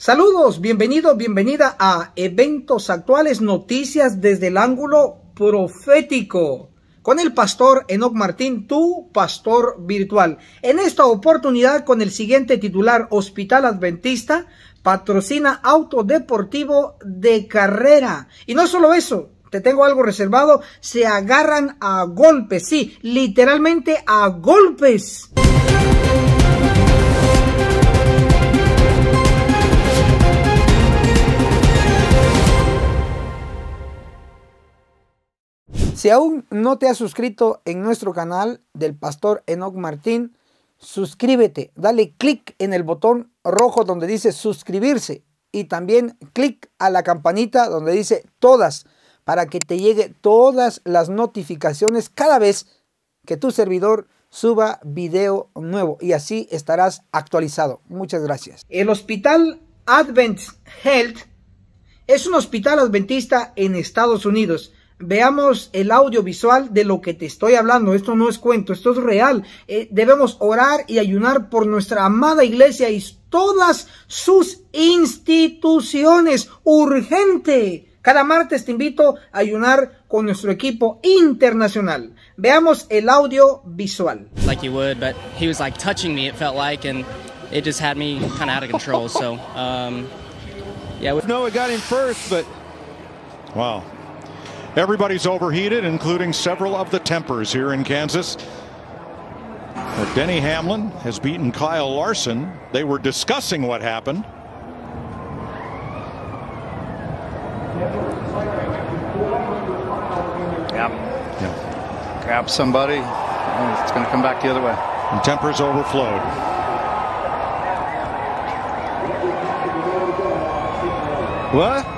Saludos, bienvenido, bienvenida a Eventos Actuales, Noticias desde el ángulo profético, con el pastor Enoc Martín, tu pastor virtual. En esta oportunidad con el siguiente titular, Hospital Adventista patrocina auto de carrera. Y no solo eso, te tengo algo reservado, se agarran a golpes, sí, literalmente a golpes. Si aún no te has suscrito en nuestro canal del pastor Enoch Martín, suscríbete, dale clic en el botón rojo donde dice suscribirse y también clic a la campanita donde dice todas para que te llegue todas las notificaciones cada vez que tu servidor suba video nuevo y así estarás actualizado. Muchas gracias. El hospital Advent Health es un hospital adventista en Estados Unidos Veamos el audiovisual de lo que te estoy hablando. Esto no es cuento, esto es real. Eh, debemos orar y ayunar por nuestra amada iglesia y todas sus instituciones. Urgente. Cada martes te invito a ayunar con nuestro equipo internacional. Veamos el audio visual. Everybody's overheated, including several of the tempers here in Kansas. But Denny Hamlin has beaten Kyle Larson. They were discussing what happened. Yep. Yeah. Grab somebody. It's going to come back the other way. And tempers overflowed. What?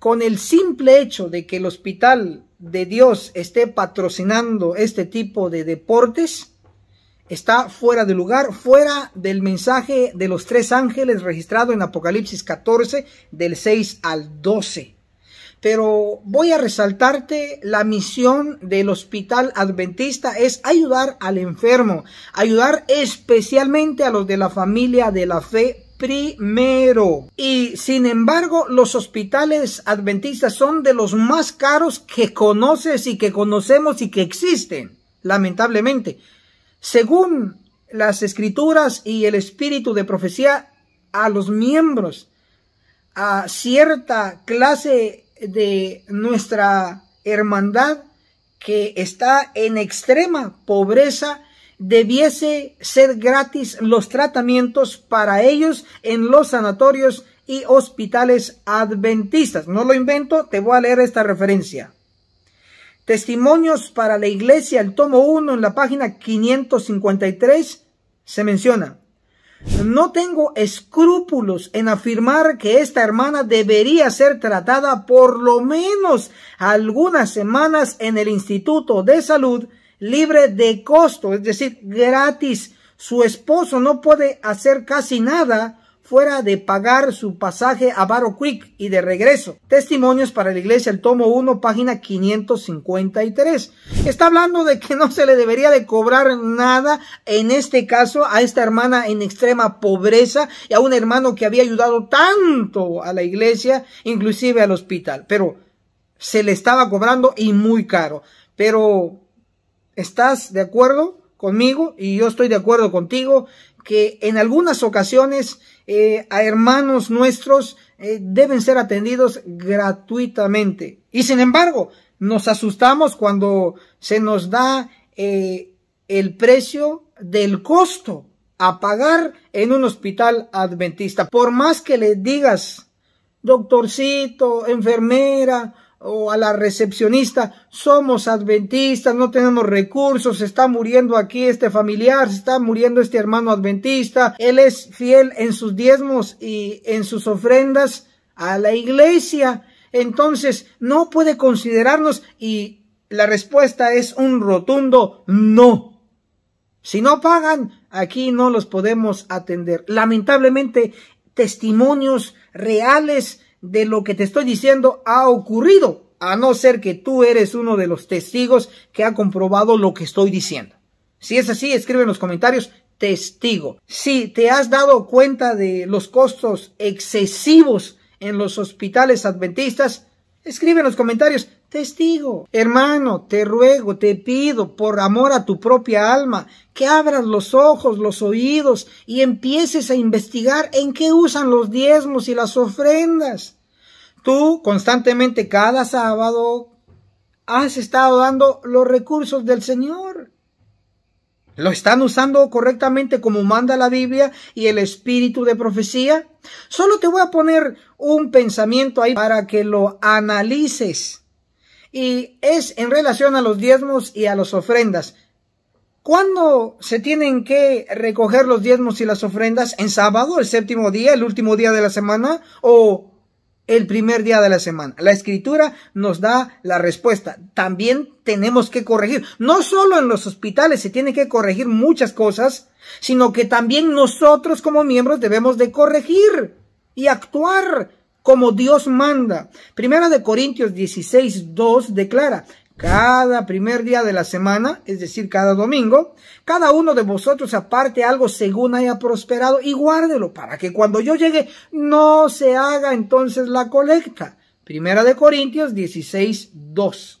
con el simple hecho de que el hospital de Dios esté patrocinando este tipo de deportes, está fuera de lugar, fuera del mensaje de los tres ángeles registrado en Apocalipsis 14, del 6 al 12. Pero voy a resaltarte la misión del hospital adventista es ayudar al enfermo, ayudar especialmente a los de la familia de la fe primero. Y sin embargo, los hospitales adventistas son de los más caros que conoces y que conocemos y que existen, lamentablemente. Según las escrituras y el espíritu de profecía, a los miembros, a cierta clase de nuestra hermandad que está en extrema pobreza, debiese ser gratis los tratamientos para ellos en los sanatorios y hospitales adventistas. No lo invento, te voy a leer esta referencia. Testimonios para la Iglesia, el tomo 1 en la página 553 se menciona. No tengo escrúpulos en afirmar que esta hermana debería ser tratada por lo menos algunas semanas en el Instituto de Salud libre de costo, es decir, gratis. Su esposo no puede hacer casi nada fuera de pagar su pasaje a Barrow y de regreso. Testimonios para la iglesia, el tomo 1, página 553. Está hablando de que no se le debería de cobrar nada, en este caso, a esta hermana en extrema pobreza y a un hermano que había ayudado tanto a la iglesia, inclusive al hospital. Pero se le estaba cobrando y muy caro. Pero estás de acuerdo conmigo y yo estoy de acuerdo contigo que en algunas ocasiones eh, a hermanos nuestros eh, deben ser atendidos gratuitamente. Y sin embargo, nos asustamos cuando se nos da eh, el precio del costo a pagar en un hospital adventista. Por más que le digas, doctorcito, enfermera, o a la recepcionista, somos adventistas, no tenemos recursos, está muriendo aquí este familiar, se está muriendo este hermano adventista, él es fiel en sus diezmos y en sus ofrendas a la iglesia, entonces no puede considerarnos y la respuesta es un rotundo no. Si no pagan, aquí no los podemos atender. Lamentablemente, testimonios reales de lo que te estoy diciendo ha ocurrido, a no ser que tú eres uno de los testigos que ha comprobado lo que estoy diciendo. Si es así, escribe en los comentarios testigo. Si te has dado cuenta de los costos excesivos en los hospitales adventistas, escribe en los comentarios Testigo, hermano, te ruego, te pido, por amor a tu propia alma, que abras los ojos, los oídos y empieces a investigar en qué usan los diezmos y las ofrendas. Tú constantemente cada sábado has estado dando los recursos del Señor. ¿Lo están usando correctamente como manda la Biblia y el espíritu de profecía? Solo te voy a poner un pensamiento ahí para que lo analices y es en relación a los diezmos y a las ofrendas. ¿Cuándo se tienen que recoger los diezmos y las ofrendas? ¿En sábado, el séptimo día, el último día de la semana o el primer día de la semana? La escritura nos da la respuesta. También tenemos que corregir. No solo en los hospitales se tienen que corregir muchas cosas, sino que también nosotros como miembros debemos de corregir y actuar como Dios manda. Primera de Corintios 16, 2 declara, cada primer día de la semana, es decir, cada domingo, cada uno de vosotros aparte algo según haya prosperado y guárdelo para que cuando yo llegue no se haga entonces la colecta. Primera de Corintios 16, 2.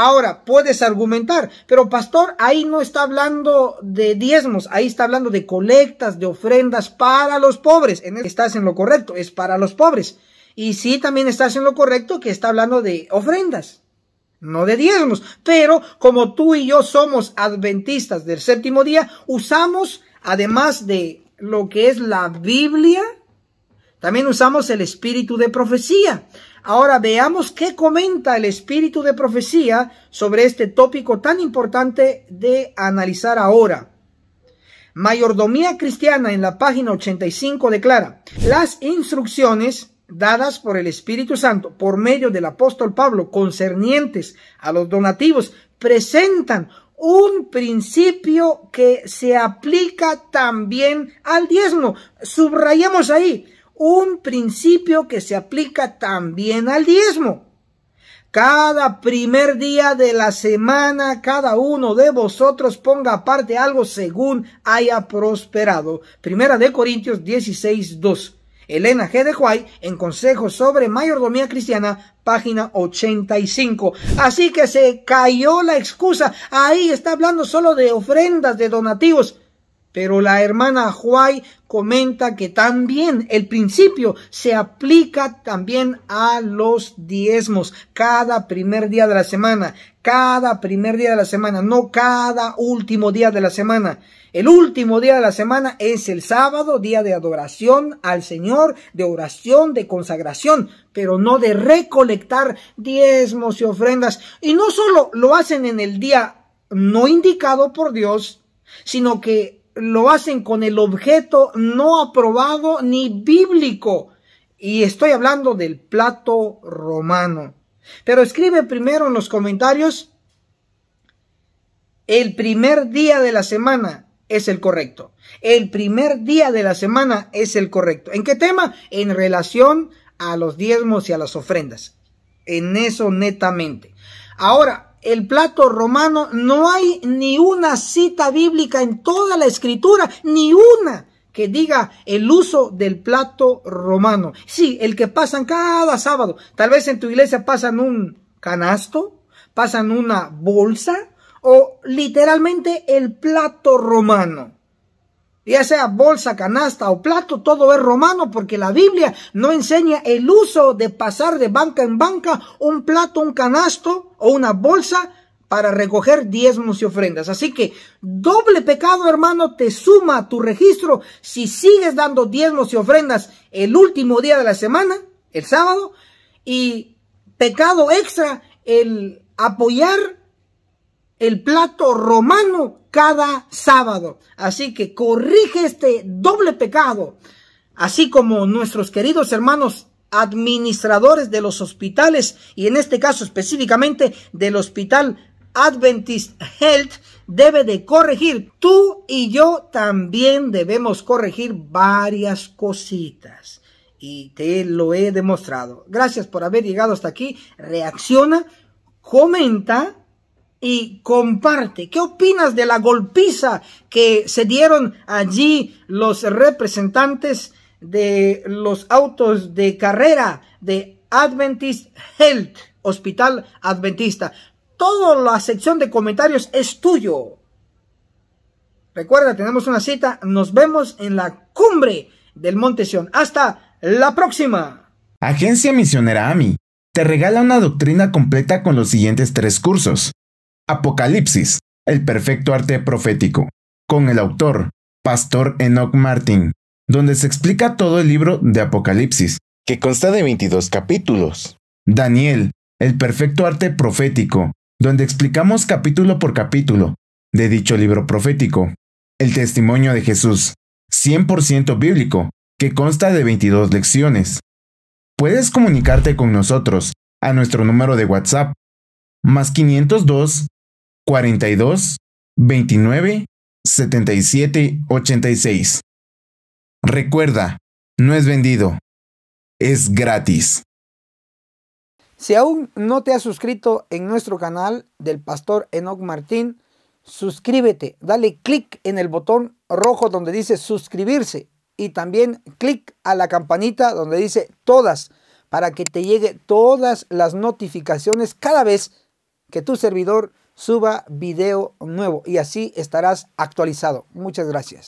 Ahora, puedes argumentar, pero pastor, ahí no está hablando de diezmos, ahí está hablando de colectas, de ofrendas para los pobres. En este, estás en lo correcto, es para los pobres. Y sí, también estás en lo correcto que está hablando de ofrendas, no de diezmos. Pero como tú y yo somos adventistas del séptimo día, usamos, además de lo que es la Biblia, también usamos el espíritu de profecía. Ahora veamos qué comenta el espíritu de profecía sobre este tópico tan importante de analizar ahora. Mayordomía Cristiana en la página 85 declara, las instrucciones dadas por el Espíritu Santo por medio del apóstol Pablo concernientes a los donativos presentan un principio que se aplica también al diezmo. Subrayamos ahí, un principio que se aplica también al diezmo. Cada primer día de la semana, cada uno de vosotros ponga aparte algo según haya prosperado. Primera de Corintios 16, 2. Elena G. de Huay en Consejo sobre Mayordomía Cristiana, página 85. Así que se cayó la excusa. Ahí está hablando solo de ofrendas, de donativos. Pero la hermana Huay comenta que también el principio se aplica también a los diezmos cada primer día de la semana, cada primer día de la semana, no cada último día de la semana. El último día de la semana es el sábado, día de adoración al Señor, de oración, de consagración, pero no de recolectar diezmos y ofrendas. Y no solo lo hacen en el día no indicado por Dios, sino que lo hacen con el objeto no aprobado ni bíblico. Y estoy hablando del plato romano. Pero escribe primero en los comentarios, el primer día de la semana es el correcto. El primer día de la semana es el correcto. ¿En qué tema? En relación a los diezmos y a las ofrendas. En eso netamente. Ahora, el plato romano, no hay ni una cita bíblica en toda la escritura, ni una que diga el uso del plato romano. Sí, el que pasan cada sábado. Tal vez en tu iglesia pasan un canasto, pasan una bolsa o literalmente el plato romano ya sea bolsa, canasta o plato, todo es romano porque la Biblia no enseña el uso de pasar de banca en banca un plato, un canasto o una bolsa para recoger diezmos y ofrendas. Así que doble pecado, hermano, te suma a tu registro si sigues dando diezmos y ofrendas el último día de la semana, el sábado, y pecado extra el apoyar el plato romano cada sábado. Así que corrige este doble pecado, así como nuestros queridos hermanos administradores de los hospitales y en este caso específicamente del hospital Adventist Health debe de corregir. Tú y yo también debemos corregir varias cositas. Y te lo he demostrado. Gracias por haber llegado hasta aquí. Reacciona, comenta y comparte. ¿Qué opinas de la golpiza que se dieron allí los representantes de los autos de carrera de Adventist Health, Hospital Adventista? Toda la sección de comentarios es tuyo. Recuerda, tenemos una cita. Nos vemos en la cumbre del Monte Sion. Hasta la próxima. Agencia Misionera AMI te regala una doctrina completa con los siguientes tres cursos Apocalipsis, el perfecto arte profético, con el autor, Pastor Enoch Martin, donde se explica todo el libro de Apocalipsis, que consta de 22 capítulos. Daniel, el perfecto arte profético, donde explicamos capítulo por capítulo de dicho libro profético. El testimonio de Jesús, 100% bíblico, que consta de 22 lecciones. Puedes comunicarte con nosotros a nuestro número de WhatsApp más 502 42 29 77 86. Recuerda, no es vendido, es gratis. Si aún no te has suscrito en nuestro canal del pastor enoc Martín, suscríbete, dale clic en el botón rojo donde dice suscribirse y también clic a la campanita donde dice todas para que te llegue todas las notificaciones cada vez que tu servidor suba video nuevo y así estarás actualizado. Muchas gracias.